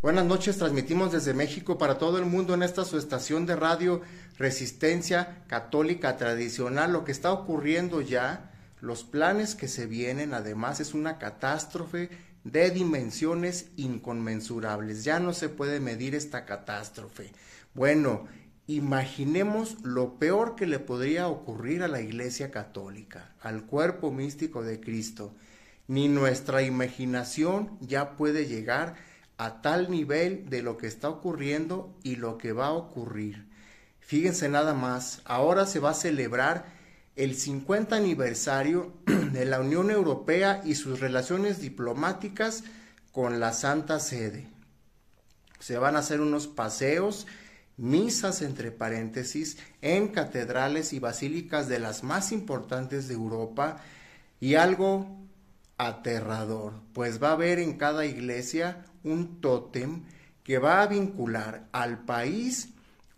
Buenas noches, transmitimos desde México para todo el mundo en esta su estación de radio Resistencia Católica Tradicional. Lo que está ocurriendo ya, los planes que se vienen, además es una catástrofe de dimensiones inconmensurables. Ya no se puede medir esta catástrofe. Bueno, imaginemos lo peor que le podría ocurrir a la Iglesia Católica, al cuerpo místico de Cristo. Ni nuestra imaginación ya puede llegar a tal nivel de lo que está ocurriendo y lo que va a ocurrir. Fíjense nada más, ahora se va a celebrar el 50 aniversario de la Unión Europea y sus relaciones diplomáticas con la Santa Sede. Se van a hacer unos paseos, misas entre paréntesis, en catedrales y basílicas de las más importantes de Europa y algo aterrador, pues va a haber en cada iglesia un tótem que va a vincular al país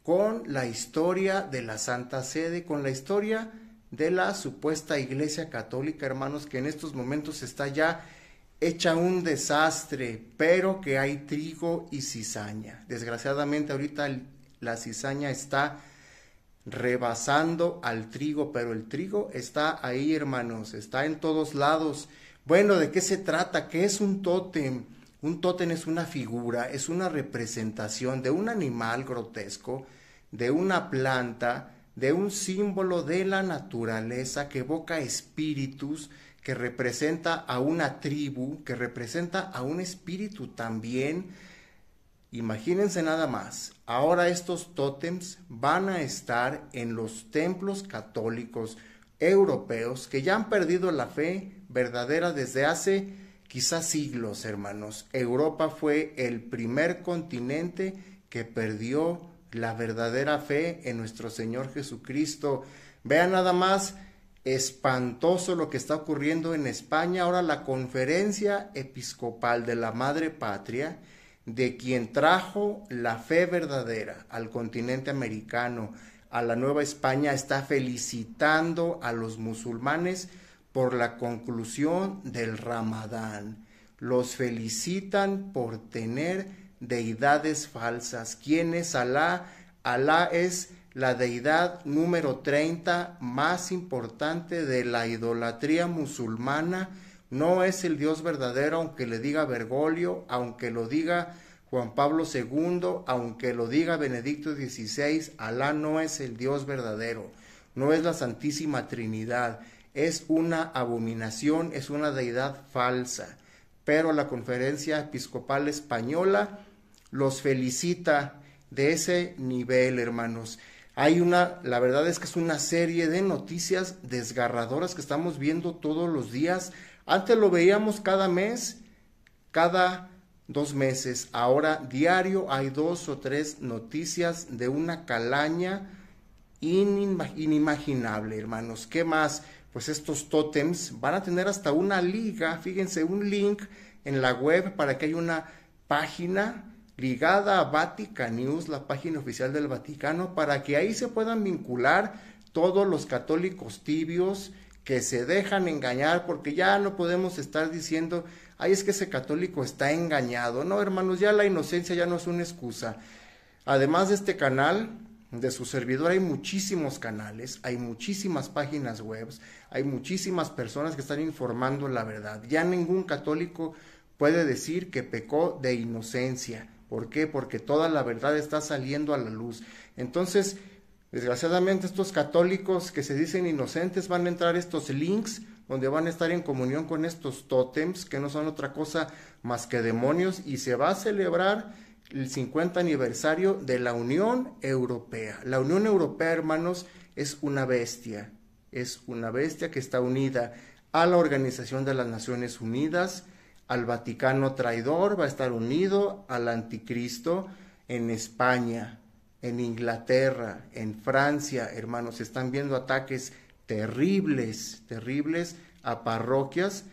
con la historia de la Santa Sede, con la historia de la supuesta Iglesia Católica, hermanos, que en estos momentos está ya hecha un desastre, pero que hay trigo y cizaña. Desgraciadamente ahorita la cizaña está rebasando al trigo, pero el trigo está ahí, hermanos, está en todos lados bueno, ¿de qué se trata? ¿Qué es un tótem? Un tótem es una figura, es una representación de un animal grotesco, de una planta, de un símbolo de la naturaleza que evoca espíritus, que representa a una tribu, que representa a un espíritu también. Imagínense nada más, ahora estos tótems van a estar en los templos católicos, europeos que ya han perdido la fe verdadera desde hace quizás siglos, hermanos. Europa fue el primer continente que perdió la verdadera fe en nuestro Señor Jesucristo. Vean nada más espantoso lo que está ocurriendo en España. Ahora la conferencia episcopal de la Madre Patria, de quien trajo la fe verdadera al continente americano, a la Nueva España está felicitando a los musulmanes por la conclusión del Ramadán. Los felicitan por tener deidades falsas. ¿Quién es Alá? Alá es la deidad número 30 más importante de la idolatría musulmana. No es el Dios verdadero, aunque le diga Bergoglio, aunque lo diga Juan Pablo II, aunque lo diga Benedicto XVI, Alá no es el Dios verdadero, no es la Santísima Trinidad, es una abominación, es una deidad falsa. Pero la Conferencia Episcopal Española los felicita de ese nivel, hermanos. Hay una, la verdad es que es una serie de noticias desgarradoras que estamos viendo todos los días. Antes lo veíamos cada mes, cada dos meses. Ahora diario hay dos o tres noticias de una calaña inimaginable, hermanos. ¿Qué más? Pues estos tótems van a tener hasta una liga, fíjense, un link en la web para que haya una página ligada a Vatican News, la página oficial del Vaticano, para que ahí se puedan vincular todos los católicos tibios que se dejan engañar porque ya no podemos estar diciendo, ay, es que ese católico está engañado. No, hermanos, ya la inocencia ya no es una excusa. Además de este canal, de su servidor, hay muchísimos canales, hay muchísimas páginas web, hay muchísimas personas que están informando la verdad. Ya ningún católico puede decir que pecó de inocencia. ¿Por qué? Porque toda la verdad está saliendo a la luz. Entonces, Desgraciadamente estos católicos que se dicen inocentes van a entrar estos links donde van a estar en comunión con estos tótems que no son otra cosa más que demonios y se va a celebrar el 50 aniversario de la Unión Europea. La Unión Europea, hermanos, es una bestia, es una bestia que está unida a la Organización de las Naciones Unidas, al Vaticano traidor, va a estar unido al anticristo en España, en Inglaterra, en Francia, hermanos, se están viendo ataques terribles, terribles a parroquias.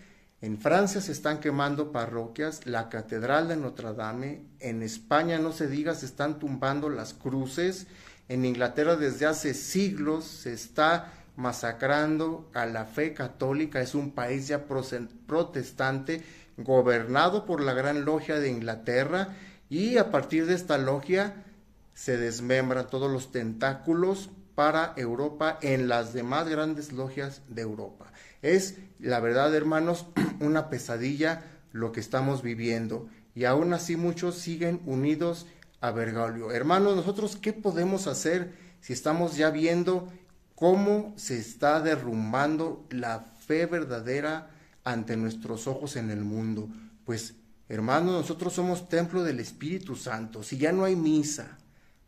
En Francia se están quemando parroquias, la Catedral de Notre Dame, en España no se diga, se están tumbando las cruces, en Inglaterra desde hace siglos se está masacrando a la fe católica, es un país ya protestante, gobernado por la Gran Logia de Inglaterra, y a partir de esta logia se desmembran todos los tentáculos para Europa en las demás grandes logias de Europa. Es, la verdad, hermanos, una pesadilla lo que estamos viviendo y aún así muchos siguen unidos a Bergoglio. Hermanos, nosotros qué podemos hacer si estamos ya viendo cómo se está derrumbando la fe verdadera ante nuestros ojos en el mundo? Pues, hermanos, nosotros somos templo del Espíritu Santo. Si ya no hay misa,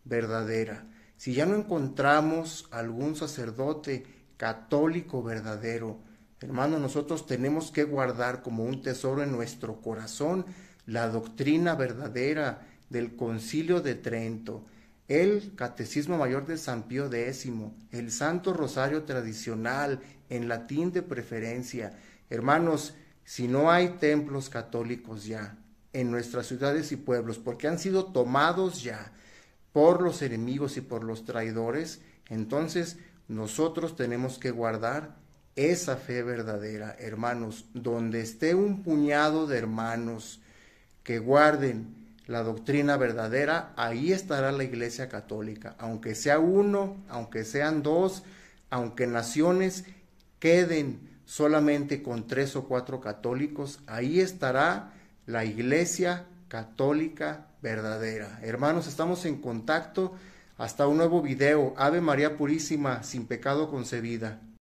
verdadera. Si ya no encontramos algún sacerdote católico verdadero, hermanos, nosotros tenemos que guardar como un tesoro en nuestro corazón la doctrina verdadera del concilio de Trento, el Catecismo Mayor de San Pío X, el Santo Rosario tradicional, en latín de preferencia. Hermanos, si no hay templos católicos ya en nuestras ciudades y pueblos, porque han sido tomados ya, por los enemigos y por los traidores, entonces nosotros tenemos que guardar esa fe verdadera, hermanos, donde esté un puñado de hermanos que guarden la doctrina verdadera, ahí estará la Iglesia Católica, aunque sea uno, aunque sean dos, aunque naciones queden solamente con tres o cuatro católicos, ahí estará la Iglesia Católica verdadera. Hermanos, estamos en contacto. Hasta un nuevo video. Ave María Purísima, sin pecado concebida.